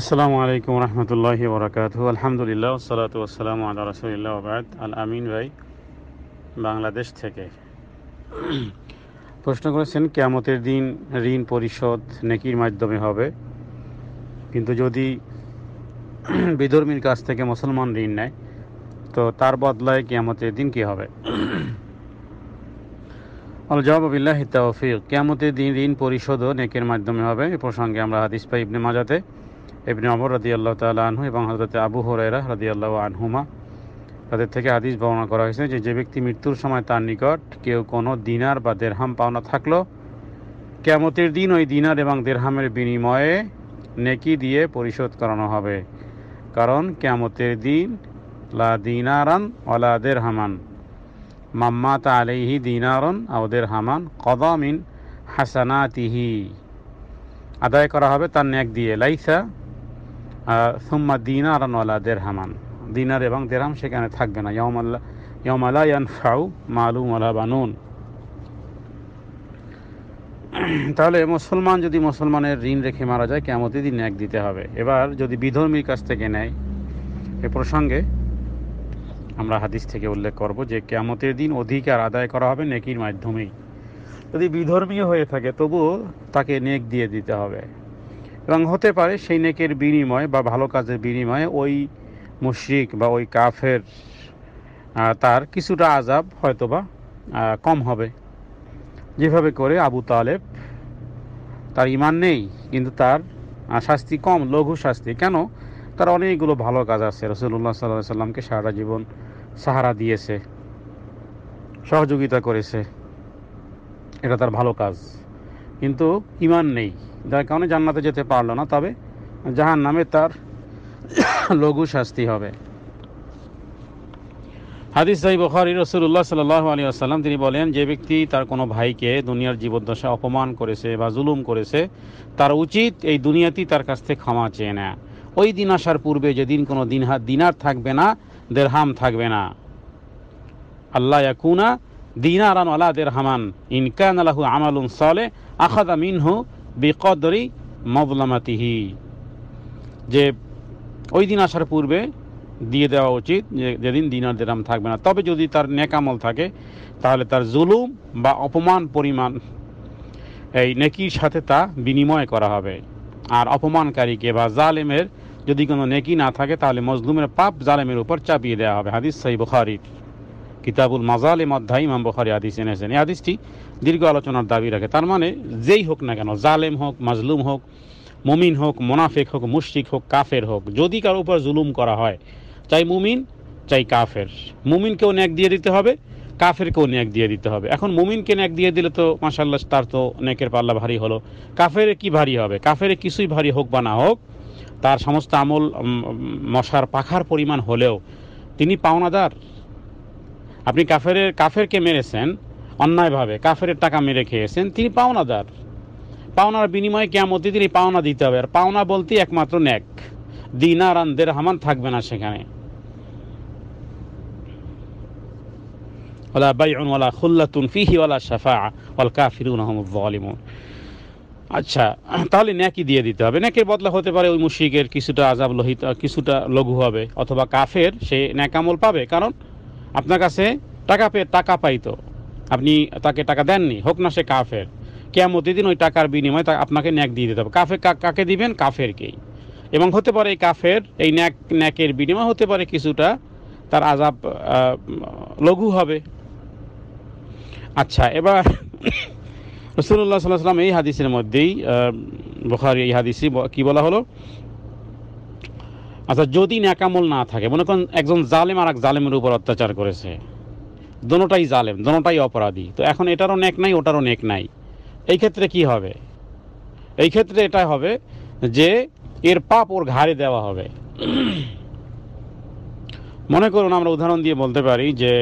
আসসালামু আলাইকুম রহমতুল্লাহ বরাকাত আলহামদুলিল্লাহ সালাত আসসালাম আল্লাহ রসুলিল্লাহ আবাদ আল আমিন ভাই বাংলাদেশ থেকে প্রশ্ন করেছেন কেয়ামতের দিন ঋণ পরিশোধ নেকির মাধ্যমে হবে কিন্তু যদি বিধর্মীর কাছ থেকে মুসলমান ঋণ নেয় তো তার বদলায় কেয়ামতের দিন কি হবে আল জবাবিল্লাহ তৌফিক কেয়ামতের দিন ঋণ পরিশোধও নেকের মাধ্যমে হবে এ প্রসঙ্গে আমরা হাদিস পাই ইবনে মাজাতে ইবনে অমর রাদি আল্লাহ তাল আনহু এবং হজরত আবু হরেরা রাদি আল্লাহ আনহুমা তাদের থেকে আদিশ বর্ণনা করা হয়েছে যে যে ব্যক্তি মৃত্যুর সময় তার নিকট কেউ কোনো দিনার বা দেড়হাম পাওনা থাকলো কেমতের দিন ওই দিনার এবং দেড়হামের বিনিময়ে নেকি দিয়ে পরিশোধ করানো হবে কারণ কেমতের দিন লা দিনারান ওলা হামান মাম্মা তা আলিহি দিনারন আওদের হামান কদামিন হাসানাতিহি আদায় করা হবে তার ন্যাক দিয়ে লাইসা সুম্মা দিনার নলা দেরহামান দিনার এবং দেরহাম সেখানে থাকবে না ইয়মাল্লা ইয়মালা মালু মালুম বানুন তাহলে মুসলমান যদি মুসলমানের ঋণ রেখে মারা যায় কেমতি দিন এক দিতে হবে এবার যদি বিধর্মীর কাছ থেকে নেয় এ প্রসঙ্গে আমরা হাদিস থেকে উল্লেখ করব যে কেমতের দিন অধিকার আদায় করা হবে নেকির মাধ্যমেই যদি বিধর্মীয় হয়ে থাকে তবুও তাকে নেক দিয়ে দিতে হবে এবং হতে পারে সেই নেকের বিনিময় বা ভালো কাজের বিনিময়ে ওই মুশ্রিক বা ওই কাফের তার কিছুটা আজাব হয়তোবা কম হবে যেভাবে করে আবু তালেব তার ইমান নেই কিন্তু তার শাস্তি কম লঘু শাস্তি কেন তার অনেকগুলো ভালো কাজ আছে রসুল্লাহ সাল্লাহ সাল্লামকে সারা জীবন সাহারা দিয়েছে সহযোগিতা করেছে এটা তার ভালো কাজ কিন্তু ইমান নেই যার কারণে জান্নাতে যেতে পারলো না তবে জাহান নামে তার লঘু শাস্তি হবে হাদিস সাহি বখারি রসুল্লাহ সাল্লাহ আলী আসসালাম তিনি বলেন যে ব্যক্তি তার কোনো ভাইকে দুনিয়ার জীবদ্দশা অপমান করেছে বা জুলুম করেছে তার উচিত এই দুনিয়াতেই তার কাছ থেকে ক্ষমা চেয়ে নেয় ওই দিন আসার পূর্বে যেদিন কোনো দিনহা দিনার থাকবে না দেড়হাম থাকবে না আল্লাহ কুনা দিনারান আলা হামান ইনকান আলাহু আমালুন সলে আখাদা মিনহু বিকদরি মবলামাতিহি যে ওই দিন আসার পূর্বে দিয়ে দেওয়া উচিত যেদিন দিনার দেরাম থাকবে না তবে যদি তার নেকামল থাকে তাহলে তার জুলুম বা অপমান পরিমাণ এই নেকির সাথে তা বিনিময় করা হবে আর অপমানকারীকে বা জালেমের যদি কোনো নেকি না থাকে তাহলে মজলুমের পাপ জালেমের উপর চাপিয়ে দেওয়া হবে হাদিস সাই বুখারিফ কিতাবুল মাজালিম অধ্যায় ইমাম বখারি আদিস এনেছেন এই আদিসটি দীর্ঘ আলোচনার দাবি রাখে তার মানে যেই হোক না কেন জালেম হোক মাজলুম হোক মুমিন হোক মোনাফেক হোক মুশ্রিক হোক কাফের হোক যদি কারো উপর জুলুম করা হয় চাই মুমিন চাই কাফের মুমিনকেও ন্যাক দিয়ে দিতে হবে কাফেরকেও ন্যাক দিয়ে দিতে হবে এখন মুমিনকে ন্যাক দিয়ে দিলে তো মাসাল্লাহ তার তো ন্যাকের পাল্লা ভারী হলো কাফের কি ভারী হবে কাফের কিছুই ভারী হোক বা না হোক তার সমস্ত আমল মশার পাখার পরিমাণ হলেও তিনি পাওনাদার আপনি কাফের কাফেরকে মেরেছেন অন্যায়ভাবে কাফের টাকা মেরে খেয়েছেন তিনি পাওনাদার পাওনার বিনিময়ে কেমতি তিনি পাওনা দিতে হবে আর পাওনা বলতে একমাত্র ন্যাক দিনার আন্দের হামান থাকবে না সেখানে ওলা ওলা খুল্লাতুন ফিহি ওলা শাফা কাফিরুন আহমদ আচ্ছা তাহলে ন্যাকি দিয়ে দিতে হবে ন্যাকের বদলা হতে পারে ওই মুশিকের কিছুটা আজাব লোহিত কিছুটা লঘু হবে অথবা কাফের সে ন্যাকামল পাবে কারণ আপনার কাছে টাকা পেয়ে টাকা পাইতো আপনি তাকে টাকা দেননি হোক না সে কাফের কেমতি দিন ওই টাকার বিনিময়ে আপনাকে ন্যাক দিয়ে দিতে হবে কাফে কাকে দিবেন কাফেরকেই এবং হতে পারে এই কাফের এই ন্যাক ন্যাকের বিনিময় হতে পারে কিছুটা তার আজাব লঘু হবে আচ্ছা এবার রসুল্লাহ সাল্লাহ সাল্লাম এই হাদিসের মধ্যেই বোখারি এই হাদিসি কি বলা হলো আচ্ছা যদি ন্যাকামল না থাকে মনে করেন একজন জালেম আর এক জালেমের উপর অত্যাচার করেছে দোনোটাই জালেম দোনোটাই অপরাধী তো এখন এটারও নেক নাই ওটারও নেক নাই এই ক্ষেত্রে কি হবে এই ক্ষেত্রে এটা হবে যে এর পাপ ওর ঘাড়ে দেওয়া হবে মনে করুন আমরা উদাহরণ দিয়ে বলতে পারি যে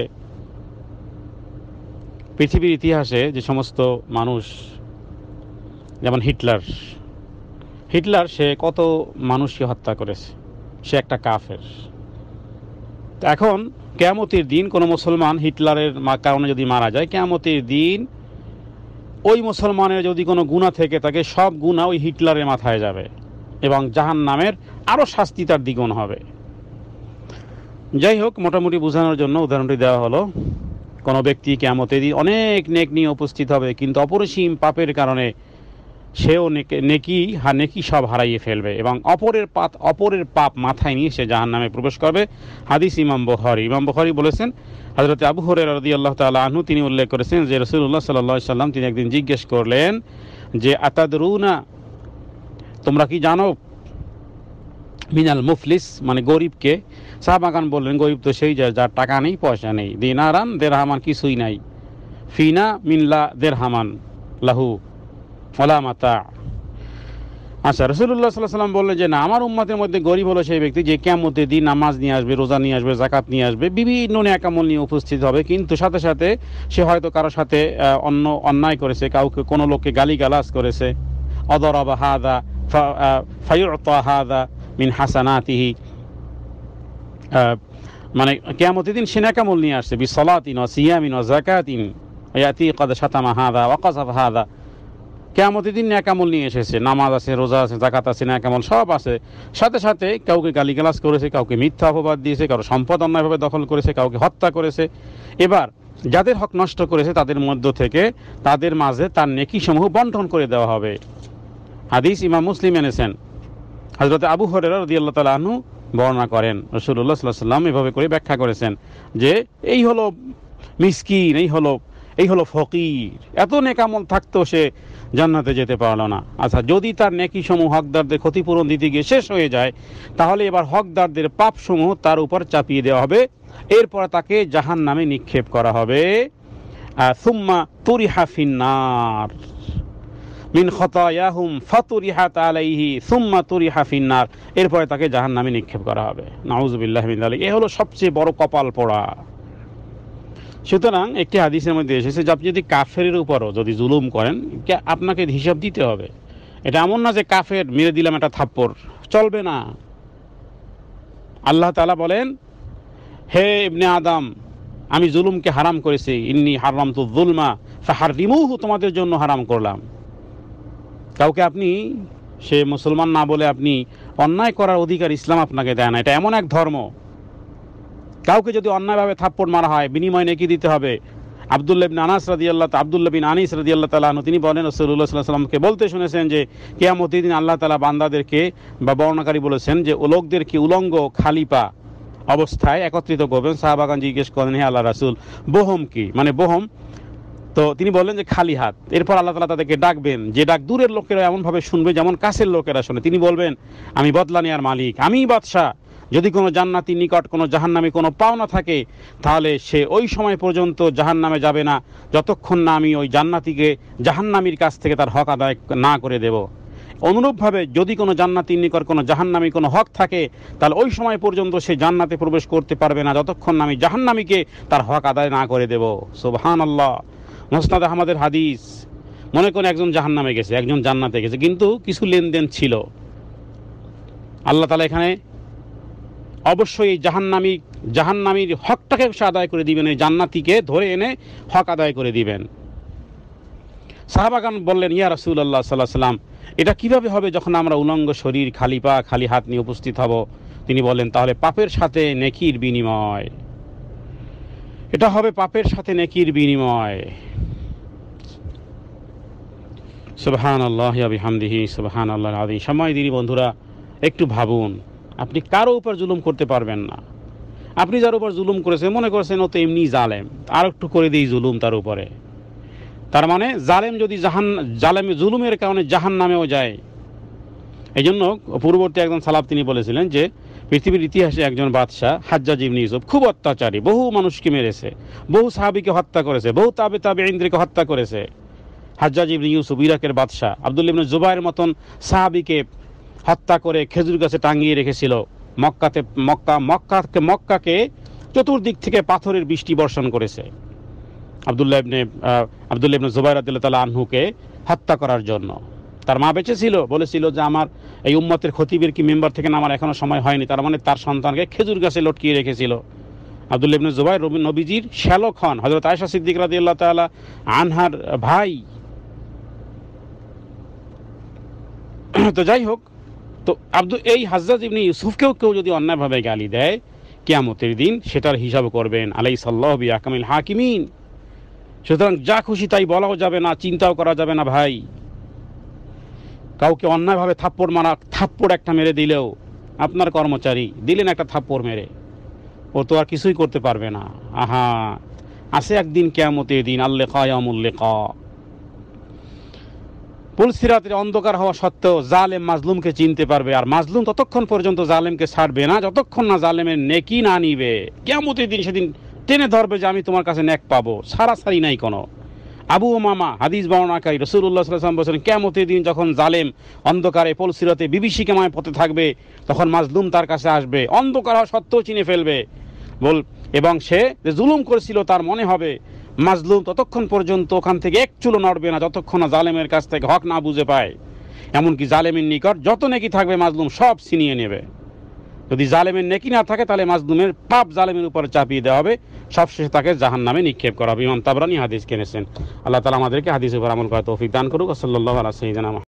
পৃথিবীর ইতিহাসে যে সমস্ত মানুষ যেমন হিটলার হিটলার সে কত মানুষকে হত্যা করেছে সে একটা কাফের এখন কেয়ামতির দিন কোনো মুসলমান হিটলারের কারণে যদি মারা যায় কেয়ামতির দিন ওই মুসলমানের যদি কোনো গুণা থেকে থাকে সব গুণা ওই হিটলারের মাথায় যাবে এবং জাহান নামের আরও শাস্তি তার দ্বিগুণ হবে যাই হোক মোটামুটি বোঝানোর জন্য উদাহরণটি দেওয়া হলো কোনো ব্যক্তি কেমতের দিন অনেক নেক নিয়ে উপস্থিত হবে কিন্তু অপরিসীম পাপের কারণে সেও নেকি হা নেকি সব হারাইয়ে ফেলবে এবং অপরের পাত অপরের পাপ মাথায় নিয়ে সে জাহান নামে প্রবেশ করবে হাদিস ইমাম বহরি ইমাম বহরি বলেছেন হজরত আবু হরে রদি আল্লাহ তালা আহু তিনি উল্লেখ করেছেন যে রসুল্লাহ সাল্লা সাল্লাম তিনি একদিন জিজ্ঞেস করলেন যে আতাদরুনা তোমরা কি জানো মিনাল মুফলিস মানে গরিবকে সাহাবাগান বললেন গরিব তো সেই যায় যার টাকা নেই পয়সা নেই দিন দেড় দেড়হামান কিছুই নাই ফিনা মিনলা হামান লাহু ওলা মাতা আচ্ছা রসুল্লাহ সাল্লাহ সাল্লাম বললেন যে না আমার উম্মাতের মধ্যে গরিব হলো সেই ব্যক্তি যে কেমতে দিন নামাজ নিয়ে আসবে রোজা নিয়ে আসবে জাকাত নিয়ে আসবে বিভিন্ন ন্যাকামল নিয়ে উপস্থিত হবে কিন্তু সাথে সাথে সে হয়তো কারোর সাথে অন্য অন্যায় করেছে কাউকে কোনো লোককে গালি গালাস করেছে অদরবা হাদা ফাইরতা হাদা মিন হাসানাতিহি মানে কেমতে দিন সে ন্যাকামল নিয়ে আসছে বি সলাতিন অ সিয়ামিন অ জাকাতিন ইয়াতি কদ সাতামা হাদা দা হাদা কেয়ামতের দিন ন্যাকামল নিয়ে এসেছে নামাজ আছে রোজা আছে জাকাত আছে ন্যাকামল সব আছে সাথে সাথে কাউকে গালিগালাজ করেছে কাউকে মিথ্যা অপবাদ দিয়েছে কারো সম্পদ অন্যায়ভাবে দখল করেছে কাউকে হত্যা করেছে এবার যাদের হক নষ্ট করেছে তাদের মধ্য থেকে তাদের মাঝে তার নেকি সমূহ বন্টন করে দেওয়া হবে হাদিস ইমাম মুসলিম এনেছেন হজরত আবু হরের রদি আল্লাহ তালু বর্ণনা করেন রসুল্লাহ সাল্লাম এভাবে করে ব্যাখ্যা করেছেন যে এই হলো মিসকিন এই হলো এই হলো ফকির এত নেকামল থাকতো সে জান্নাতে যেতে পারলো না আচ্ছা যদি তার নেকি সমূহ হকদারদের ক্ষতিপূরণ দিতে গিয়ে শেষ হয়ে যায় তাহলে এবার হকদারদের পাপ সমূহ তার উপর চাপিয়ে দেওয়া হবে এরপর তাকে জাহান নামে নিক্ষেপ করা হবে সুম্মা তুরি হাফিনার মিন খতায়াহুম ফাতুরিহাত আলাইহি সুম্মা তুরিহা ফিন্নার এরপরে তাকে জাহান নামে নিক্ষেপ করা হবে নাউজুবিল্লাহ মিন আলী এ হলো সবচেয়ে বড় কপাল পড়া সুতরাং একটি হাদিসের মধ্যে এসেছে যে আপনি যদি কাফের উপরও যদি জুলুম করেন আপনাকে হিসাব দিতে হবে এটা এমন না যে কাফের মেরে দিলাম একটা থাপ্পড় চলবে না আল্লাহ তালা বলেন হে ইবনে আদম আমি জুলুমকে হারাম করেছি ইন্নি হারাম তো জুলমা ফাহার রিমুহ তোমাদের জন্য হারাম করলাম কাউকে আপনি সে মুসলমান না বলে আপনি অন্যায় করার অধিকার ইসলাম আপনাকে দেয় না এটা এমন এক ধর্ম কাউকে যদি অন্যায়ভাবে থাপ্পড় মারা হয় বিনিময় নেকি দিতে হবে আবদুল্লাবিন আনাস রাজি আল্লাহ আবদুল্লাবিন আনিস রাজি আল্লাহ তালাহ তিনি বলেন রসুল্লাহ বলতে শুনেছেন যে কেয়ামতি আল্লাহ তালা বান্দাদেরকে বা বর্ণাকারী বলেছেন যে লোকদেরকে উলঙ্গ খালি পা অবস্থায় একত্রিত করবেন শাহবাগান জিজ্ঞেস করেন হে আল্লাহ রাসুল বহম কি মানে বহম তো তিনি বললেন যে খালি হাত এরপর আল্লাহ তালা তাদেরকে ডাকবেন যে ডাক দূরের লোকেরা এমনভাবে শুনবে যেমন কাছের লোকেরা শুনে তিনি বলবেন আমি বদলা নেয়ার মালিক আমি বাদশাহ যদি কোনো জান্নাতি নিকট কোনো জাহান্নামে কোনো পাওনা থাকে তাহলে সে ওই সময় পর্যন্ত জাহান্নামে যাবে না যতক্ষণ না আমি ওই জান্নাতিকে জাহান্নামির কাছ থেকে তার হক আদায় না করে দেব অনুরূপভাবে যদি কোনো জান্নাতির নিকট কোনো জাহান্নামি কোনো হক থাকে তাহলে ওই সময় পর্যন্ত সে জান্নাতে প্রবেশ করতে পারবে না যতক্ষণ আমি জাহান্নামিকে তার হক আদায় না করে দেব সোবহান আল্লাহ মোসনাদ আহমদের হাদিস মনে করেন একজন জাহান্নামে গেছে একজন জান্নাতে গেছে কিন্তু কিছু লেনদেন ছিল আল্লাহ তালা এখানে অবশ্যই এই জাহান্নামি জাহান্নামির হকটাকে সে আদায় করে দিবেন এই জান্নাতিকে ধরে এনে হক আদায় করে দিবেন সাহাবাগান বললেন ইয়া আল্লাহ সাল্লাহ সাল্লাম এটা কিভাবে হবে যখন আমরা উলঙ্গ শরীর খালি পা খালি হাত নিয়ে উপস্থিত হব তিনি বলেন তাহলে পাপের সাথে নেকির বিনিময় এটা হবে পাপের সাথে নেকির বিনিময় সুবহান আল্লাহ আবি হামদিহি সুবহান আল্লাহ আদি সময় দিদি বন্ধুরা একটু ভাবুন আপনি কারো উপর জুলুম করতে পারবেন না আপনি যার উপর জুলুম করেছেন মনে করেছেন ও তো এমনি জালেম আর একটু করে দিই জুলুম তার উপরে তার মানে জালেম যদি জাহান জালেম জুলুমের কারণে জাহান নামেও যায় এই জন্য পূর্ববর্তী একজন সালাব তিনি বলেছিলেন যে পৃথিবীর ইতিহাসে একজন বাদশাহ হাজ্জাজ জিবনি ইউসুফ খুব অত্যাচারী বহু মানুষকে মেরেছে বহু সাহাবিকে হত্যা করেছে বহু তাবে তাবে ইন্দ্রিকে হত্যা করেছে হাজ্জা জিবনি ইউসুফ ইরাকের বাদশাহ আবদুল্লিবিন জুবাইয়ের মতন সাহাবিকে হত্যা করে খেজুর গাছে টাঙিয়ে রেখেছিল মক্কাতে মক্কা মক্কাকে মক্কাকে চতুর্দিক থেকে পাথরের বৃষ্টি বর্ষণ করেছে আবদুল্লাহ ইবনে আবদুল্লা ইবনে জুবাইর আদিল্লা তালা আহুকে হত্যা করার জন্য তার মা বেঁচে ছিল বলেছিল যে আমার এই উম্মতের খতিবের কি মেম্বার থেকে আমার এখনও সময় হয়নি তার মানে তার সন্তানকে খেজুর গাছে লটকিয়ে রেখেছিল আবদুল্লা ইবনে জুবাই রবি নবীজির শ্যালক হন হজরত আয়সা সিদ্দিক রাদি আল্লাহ তালা আনহার ভাই তো যাই হোক তো আব্দু এই হাজরাত ইবনি ইউসুফকেও কেউ যদি অন্যায়ভাবে গালি দেয় কেয়ামতের দিন সেটার হিসাব করবেন আলাই সাল্লাহ আকামিল হাকিমিন সুতরাং যা খুশি তাই বলাও যাবে না চিন্তাও করা যাবে না ভাই কাউকে অন্যায়ভাবে থাপ্পড় মারা থাপ্পড় একটা মেরে দিলেও আপনার কর্মচারী দিলেন একটা থাপ্পড় মেরে ও তো আর কিছুই করতে পারবে না আহা আসে একদিন কেয়ামতের দিন আল্লেখা আমুল্লেখা পুলসিরাতের অন্ধকার হওয়া সত্ত্বেও জালেম মাজলুমকে চিনতে পারবে আর মাজলুম ততক্ষণ পর্যন্ত জালেমকে ছাড়বে না যতক্ষণ না জালেমের নেকি না নিবে কেমন দিন সেদিন টেনে ধরবে যে আমি তোমার কাছে নেক পাবো সারি নাই কোনো আবু মামা হাদিস বর্ণাকারী রসুল্লাহ সাল্লাম বলছেন কেমতের দিন যখন জালেম অন্ধকারে পলসিরতে কেমায় পথে থাকবে তখন মাজলুম তার কাছে আসবে অন্ধকার হওয়া সত্ত্বেও চিনে ফেলবে বল এবং সে যে জুলুম করেছিল তার মনে হবে মাজলুম ততক্ষণ পর্যন্ত ওখান থেকে এক চুলো নড়বে না যতক্ষণ না জালেমের কাছ থেকে হক না বুঝে পায় এমনকি জালেমের নিকট যত নেকি থাকবে মাজলুম সব ছিনিয়ে নেবে যদি জালেমের নেকি না থাকে তাহলে মাজলুমের পাপ জালেমের উপর চাপিয়ে দেওয়া হবে সবশেষে তাকে জাহান নামে নিক্ষেপ করা হবে ইমাম তাবরানি হাদিস কেনেছেন আল্লাহ তালা আমাদেরকে হাদিস উপর আমল করা তৌফিক দান করুক সাল্লাহ আলাহ সঈদান